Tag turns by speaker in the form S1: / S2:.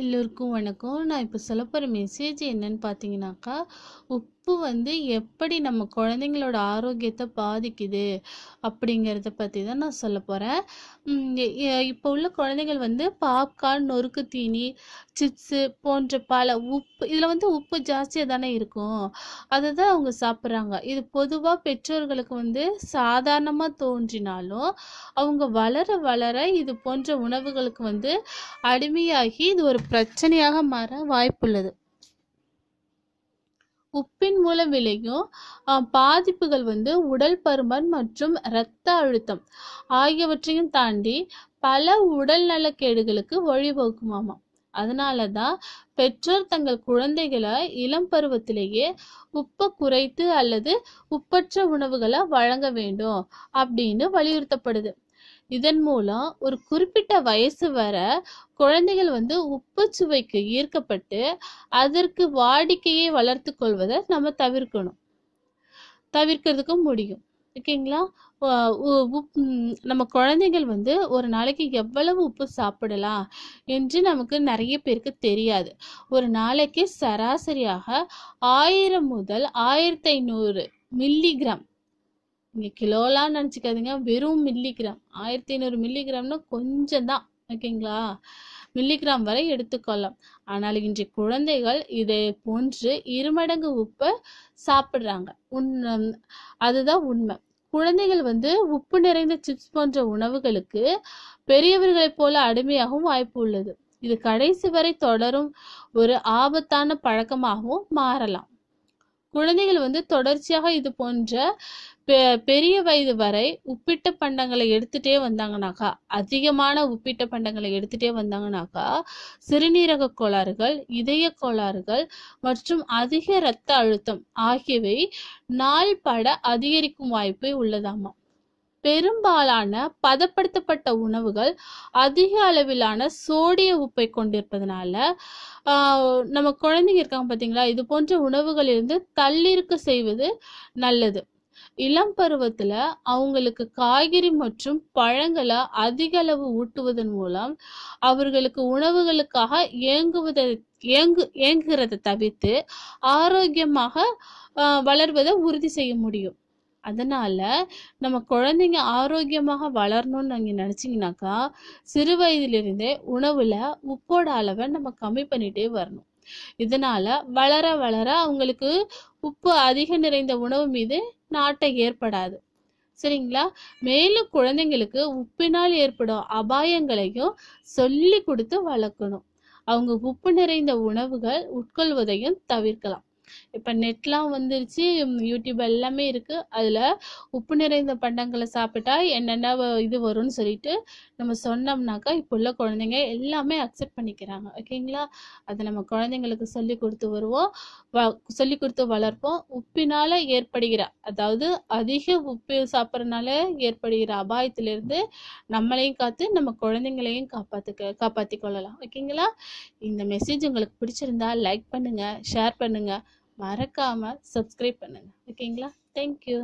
S1: எல்லோருக்கும் வணக்கம் நான் இப்போ சொல்ல போகிற மெசேஜ் என்னன்னு பார்த்தீங்கன்னாக்கா உப் உப்பு வந்து எப்படி நம்ம குழந்தைங்களோட ஆரோக்கியத்தை பாதிக்குது அப்படிங்கிறத பற்றி தான் நான் சொல்ல போகிறேன் இப்போ உள்ள குழந்தைகள் வந்து பாப்கார்ன் நொறுக்கு தீனி சிப்ஸு போன்ற பல உப்பு இதில் வந்து உப்பு ஜாஸ்தியாக தானே இருக்கும் அதை தான் அவங்க சாப்பிட்றாங்க இது பொதுவாக பெற்றோர்களுக்கு வந்து சாதாரணமாக தோன்றினாலும் அவங்க வளர வளர இது போன்ற உணவுகளுக்கு வந்து அடிமையாகி இது ஒரு பிரச்சனையாக மாற வாய்ப்புள்ளது உப்பின் மூலம் விளையும் பாதிப்புகள் வந்து உடல் பருமன் மற்றும் இரத்த அழுத்தம் ஆகியவற்றையும் தாண்டி பல உடல் நலக்கேடுகளுக்கு வழிவகுக்குமாமா அதனால தான் பெற்றோர் தங்கள் குழந்தைகளை இளம் பருவத்திலேயே உப்பை குறைத்து அல்லது உப்பற்ற உணவுகளை வழங்க வேண்டும் அப்படின்னு வலியுறுத்தப்படுது இதன் மூலம் ஒரு குறிப்பிட்ட வயசு வர குழந்தைகள் வந்து உப்பு சுவைக்கு ஈர்க்கப்பட்டு அதற்கு வாடிக்கையை வளர்த்து கொள்வதை நம்ம தவிர்க்கணும் தவிர்க்கிறதுக்கும் முடியும் ஓகேங்களா உப் நம்ம குழந்தைகள் வந்து ஒரு நாளைக்கு எவ்வளவு உப்பு சாப்பிடலாம் என்று நமக்கு நிறைய பேருக்கு தெரியாது ஒரு நாளைக்கு சராசரியாக ஆயிரம் முதல் ஆயிரத்தி ஐநூறு மில்லிகிராம் நீங்கள் கிலோலாம் நினச்சிக்காதீங்க வெறும் மில்லிகிராம் ஆயிரத்தி ஐநூறு மில்லிகிராம்னா கொஞ்சம் தான் ஓகேங்களா மில்லிகிராம் வரை எடுத்துக்கொள்ளலாம் ஆனால் இன்றைய குழந்தைகள் இதை போன்று இருமடங்கு உப்பை சாப்பிட்றாங்க உண் அதுதான் உண்மை குழந்தைகள் வந்து உப்பு நிறைந்த சிப்ஸ் போன்ற உணவுகளுக்கு பெரியவர்களைப் போல அடிமையாகவும் வாய்ப்பு உள்ளது இது கடைசி வரை தொடரும் ஒரு ஆபத்தான பழக்கமாகவும் மாறலாம் குழந்தைகள் வந்து தொடர்ச்சியாக இது போன்ற பெரிய வயது வரை உப்பிட்ட பண்டங்களை எடுத்துட்டே வந்தாங்கனாக்கா அதிகமான உப்பிட்ட பண்டங்களை எடுத்துட்டே வந்தாங்கனாக்கா சிறுநீரக கோளாறுகள் இதய கோளாறுகள் மற்றும் அதிக இரத்த அழுத்தம் ஆகியவை நாள் பட அதிகரிக்கும் வாய்ப்பே உள்ளதாமா பெரும்பாலான பதப்படுத்தப்பட்ட உணவுகள் அதிக அளவிலான சோடிய உப்பை கொண்டிருப்பதனால நம்ம குழந்தைங்க இருக்காங்க பார்த்தீங்களா இது போன்ற உணவுகளிலிருந்து தள்ளிருக்க செய்வது நல்லது இளம் பருவத்துல அவங்களுக்கு காய்கறி மற்றும் பழங்களை அதிக அளவு ஊட்டுவதன் மூலம் அவர்களுக்கு உணவுகளுக்காக ஏங்குவதை ஏங்கு ஏங்குகிறத தவிர்த்து ஆரோக்கியமாக வளர்வதை உறுதி செய்ய முடியும் அதனால் நம்ம குழந்தைங்க ஆரோக்கியமாக வளரணும்னு நீங்கள் நினச்சிங்கனாக்கா சிறு வயதிலிருந்தே உணவில் உப்போட அளவை நம்ம கம்மி பண்ணிகிட்டே வரணும் இதனால் வளர வளர அவங்களுக்கு உப்பு அதிக நிறைந்த உணவு மீது நாட்டை ஏற்படாது சரிங்களா மேலும் குழந்தைங்களுக்கு உப்பினால் ஏற்படும் அபாயங்களையும் சொல்லி கொடுத்து வளர்க்கணும் அவங்க உப்பு நிறைந்த உணவுகள் உட்கொள்வதையும் தவிர்க்கலாம் இப்போ நெட்லாம் வந்துருச்சு யூடியூப் எல்லாமே இருக்குது அதில் உப்பு நிறைந்த பண்டங்களை சாப்பிட்டா என்னென்ன இது வரும்னு சொல்லிட்டு நம்ம சொன்னோம்னாக்கா இப்போ உள்ள குழந்தைங்க எல்லாமே அக்செப்ட் பண்ணிக்கிறாங்க ஓகேங்களா அதை நம்ம குழந்தைங்களுக்கு சொல்லி கொடுத்து வருவோம் வ சொல்லி கொடுத்து வளர்ப்போம் உப்பினால் ஏற்படுகிற அதாவது அதிக உப்பு சாப்பிட்றதுனால ஏற்படுகிற அபாயத்திலிருந்து நம்மளையும் காத்து நம்ம குழந்தைங்களையும் காப்பாத்துக்க காப்பாத்தி கொள்ளலாம் ஓகேங்களா இந்த மெசேஜ் உங்களுக்கு பிடிச்சிருந்தா லைக் பண்ணுங்கள் ஷேர் பண்ணுங்கள் மறக்காமல் சப்ஸ்கிரைப் பண்ணுங்கள் ஓகேங்களா தேங்க்யூ